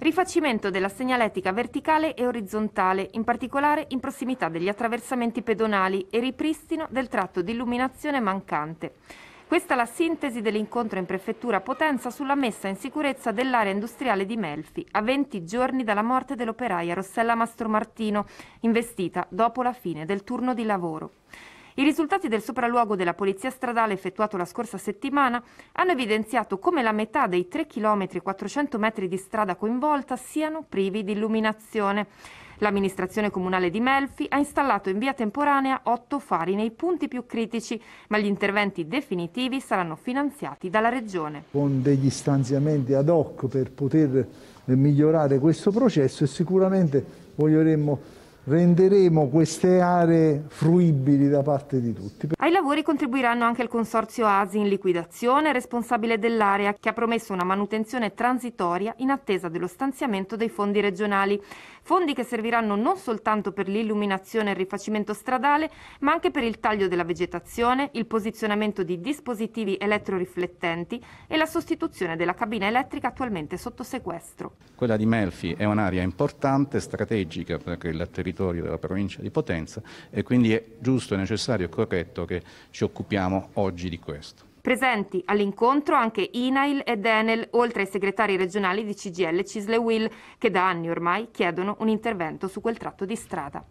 Rifacimento della segnaletica verticale e orizzontale, in particolare in prossimità degli attraversamenti pedonali e ripristino del tratto di illuminazione mancante. Questa è la sintesi dell'incontro in prefettura Potenza sulla messa in sicurezza dell'area industriale di Melfi, a 20 giorni dalla morte dell'operaia Rossella Mastromartino, investita dopo la fine del turno di lavoro. I risultati del sopralluogo della Polizia Stradale effettuato la scorsa settimana hanno evidenziato come la metà dei 3 km 400 metri di strada coinvolta siano privi di illuminazione. L'amministrazione comunale di Melfi ha installato in via temporanea otto fari nei punti più critici, ma gli interventi definitivi saranno finanziati dalla Regione. Con degli stanziamenti ad hoc per poter migliorare questo processo e sicuramente voglieremmo renderemo queste aree fruibili da parte di tutti. Ai lavori contribuiranno anche il consorzio ASI in liquidazione, responsabile dell'area, che ha promesso una manutenzione transitoria in attesa dello stanziamento dei fondi regionali. Fondi che serviranno non soltanto per l'illuminazione e il rifacimento stradale, ma anche per il taglio della vegetazione, il posizionamento di dispositivi elettroriflettenti e la sostituzione della cabina elettrica attualmente sotto sequestro. Quella di Melfi è un'area importante, strategica, perché il territorio territorio della provincia di Potenza e quindi è giusto, necessario e corretto che ci occupiamo oggi di questo. Presenti all'incontro anche INAIL ed Enel, oltre ai segretari regionali di CGL Cisle Will, che da anni ormai chiedono un intervento su quel tratto di strada.